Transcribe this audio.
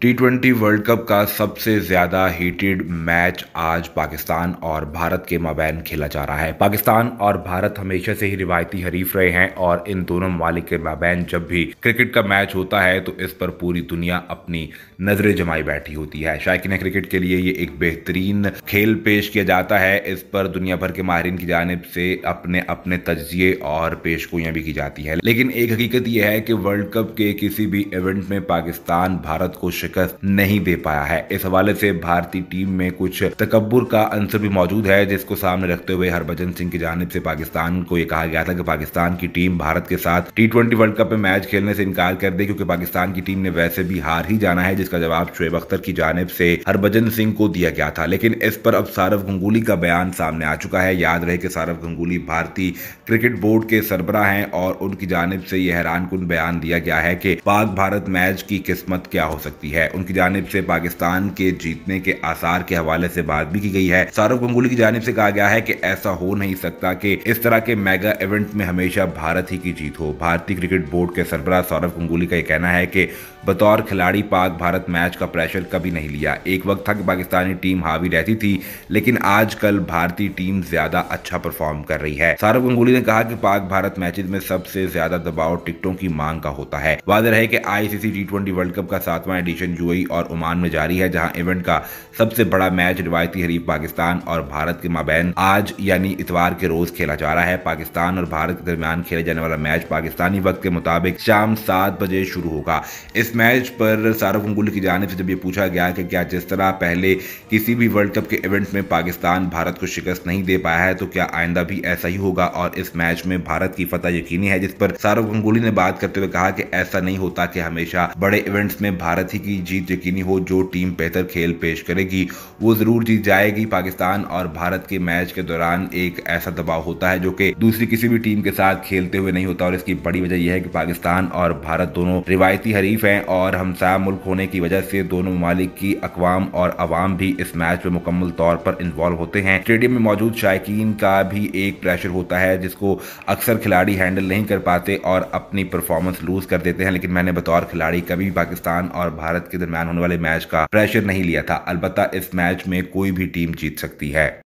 T twenty world cup का सबसे ज़्यादा हीटेड मैच आज पाकिस्तान और भारत के मबैन खेला जा रहा है पाकिस्तान और भारत हमेशा से ही रिवायती हरीफ रहे हैं और इन दोनों ममालिक के मबैन जब भी क्रिकेट का मैच होता है तो इस पर पूरी दुनिया अपनी नज़रें जमाई बैठी होती है शायक क्रिकेट के लिए ये एक बेहतरीन खेल पेश किया जाता है इस पर दुनिया भर के माहरीन की जानब से अपने अपने तजिए और पेशगोइयां भी की जाती है लेकिन एक हकीकत यह है कि वर्ल्ड कप के किसी भी इवेंट में पाकिस्तान भारत को शिकस्त नहीं दे पाया है इस हवाले से भारतीय टीम में कुछ तकबर का अंसर भी मौजूद है जिसको सामने रखते हुए हरभजन सिंह की जानब से पाकिस्तान को यह कहा गया था कि पाकिस्तान की टीम भारत के साथ टी वर्ल्ड कप में मैच खेलने से इनकार कर दे क्योंकि पाकिस्तान की टीम ने वैसे भी हार ही जाना है जिसका जवाब शुएब अख्तर की जानब से हरभजन सिंह को दिया गया था लेकिन इस पर अब सारव गंगुली का बयान सामने आ चुका है याद रहे कि सारव गंगुली भारतीय क्रिकेट बोर्ड के सरबरा हैं और उनकी जानब से यह हैरान बयान दिया गया है कि पाक भारत मैच की किस्मत क्या हो सकती है है उनकी जानब से पाकिस्तान के जीतने के आसार के हवाले से बात भी की गई है सौरभ गंगुली की जानब से कहा गया है कि ऐसा हो नहीं सकता कि इस तरह के मेगा इवेंट में हमेशा भारत ही की जीत हो भारतीय क्रिकेट बोर्ड के सरबराह सौरभ गंगुली का यह कहना है कि बतौर खिलाड़ी पाक भारत मैच का प्रेशर कभी नहीं लिया एक वक्त था कि पाकिस्तानी टीम हावी रहती थी लेकिन आजकल भारतीय टीम ज्यादा अच्छा परफॉर्म कर रही है सौरभ गंगुली ने कहा कि पाक भारत मैचेज में सबसे ज्यादा दबाव टिकटों की मांग का होता है वाजह रहे कि आईसीसी टी वर्ल्ड कप का सातवां एडिशन कंपटीशन यूएई और ओमान में जारी है जहां इवेंट का सबसे बड़ा मैच रिवायती हरीफ पाकिस्तान और भारत के माबेन आज यानी इतवार के रोज खेला जा रहा है पाकिस्तान और भारत के दरमियान खेले जाने वाला मैच पाकिस्तानी वक्त के मुताबिक शाम सात बजे शुरू होगा इस मैच पर सारव गंगुल की जानब से जब यह पूछा गया कि क्या जिस तरह पहले किसी भी वर्ल्ड कप के इवेंट में पाकिस्तान भारत को शिकस्त नहीं दे पाया है तो क्या आइंदा भी ऐसा ही होगा और इस मैच में भारत की फतह यकीनी है जिस पर सारव गंगुली ने बात करते हुए कहा कि ऐसा नहीं होता कि हमेशा बड़े इवेंट्स में भारत ही की की जीत यकीनी हो जो टीम बेहतर खेल पेश करेगी वो जरूर जीत जाएगी पाकिस्तान और भारत के मैच के दौरान एक ऐसा दबाव होता है जो कि दूसरी किसी भी टीम के साथ खेलते हुए नहीं होता और इसकी बड़ी वजह यह है कि पाकिस्तान और भारत दोनों रिवायती हरीफ हैं और हमसाय मुल्क होने की वजह से दोनों ममालिक की अकवाम और अवाम भी इस मैच में मुकम्मल तौर पर इन्वॉल्व होते हैं स्टेडियम में मौजूद शायकीन का भी एक प्रेशर होता है जिसको अक्सर खिलाड़ी हैंडल नहीं कर पाते और अपनी परफॉर्मेंस लूज कर देते हैं लेकिन मैंने बतौर खिलाड़ी कभी भी पाकिस्तान और भारत के दरमियान होने वाले मैच का प्रेशर नहीं लिया था अलबत्ता इस मैच में कोई भी टीम जीत सकती है